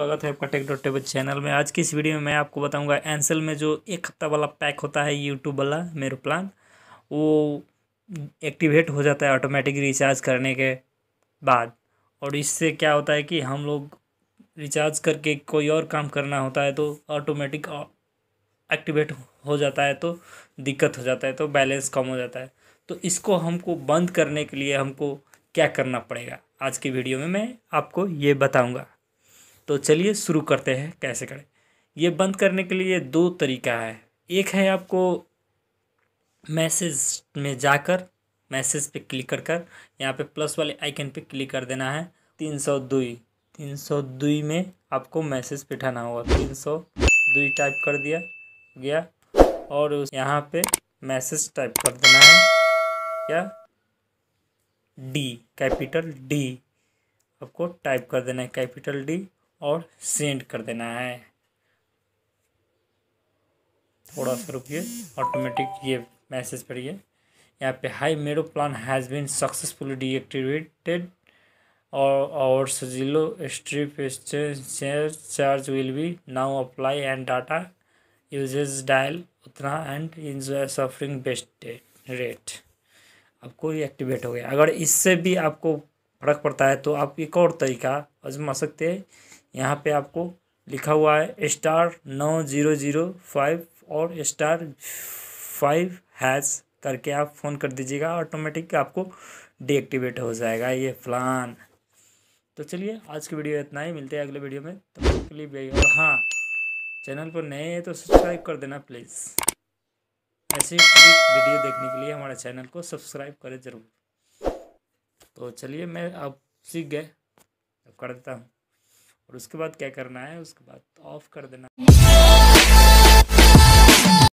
स्वागत है आपका टेक डॉट टेबल चैनल में आज की इस वीडियो में मैं आपको बताऊंगा एनसेल में जो एक हफ्ता वाला पैक होता है यूट्यूब वाला मेरो प्लान वो एक्टिवेट हो जाता है ऑटोमेटिक रिचार्ज करने के बाद और इससे क्या होता है कि हम लोग रिचार्ज करके कोई और काम करना होता है तो ऑटोमेटिक एक्टिवेट हो जाता है तो दिक्कत हो जाता है तो बैलेंस कम हो जाता है तो इसको हमको बंद करने के लिए हमको क्या करना पड़ेगा आज की वीडियो में मैं आपको ये बताऊंगा तो चलिए शुरू करते हैं कैसे करें ये बंद करने के लिए दो तरीका है एक है आपको मैसेज में जाकर मैसेज पे क्लिक कर कर यहाँ पे प्लस वाले आइकन पे क्लिक कर देना है तीन सौ दुई तीन सौ दुई में आपको मैसेज बिठाना होगा तीन सौ दुई टाइप कर दिया गया और उस यहाँ पे मैसेज टाइप कर देना है क्या डी कैपिटल डी आपको टाइप कर देना है कैपिटल डी और सेंड कर देना है थोड़ा सा रुकिए ऑटोमेटिक ये मैसेज पढ़िए यहाँ पे हाई मेरो plan has been successfully deactivated और और सजिलो strip charge will be now apply and data usage dial उतना and enjoy surfing best rate आपको ये एक्टिवेट हो गया अगर इससे भी आपको फ़र्क पड़ता है तो आप एक और तरीका आजमा सकते हैं यहाँ पे आपको लिखा हुआ है स्टार नौ ज़ीरो ज़ीरो फाइव और स्टार फाइव हैश करके आप फ़ोन कर दीजिएगा ऑटोमेटिक आपको डीएक्टिवेट हो जाएगा ये प्लान तो चलिए आज की वीडियो इतना ही मिलते हैं अगले वीडियो में तब तक के लिए और हाँ चैनल पर नए हैं तो सब्सक्राइब कर देना प्लीज़ ही वीडियो देखने के लिए हमारे चैनल को सब्सक्राइब करें ज़रूर तो चलिए मैं अब सीख गए अब कर देता हूँ और उसके बाद क्या करना है उसके बाद ऑफ कर देना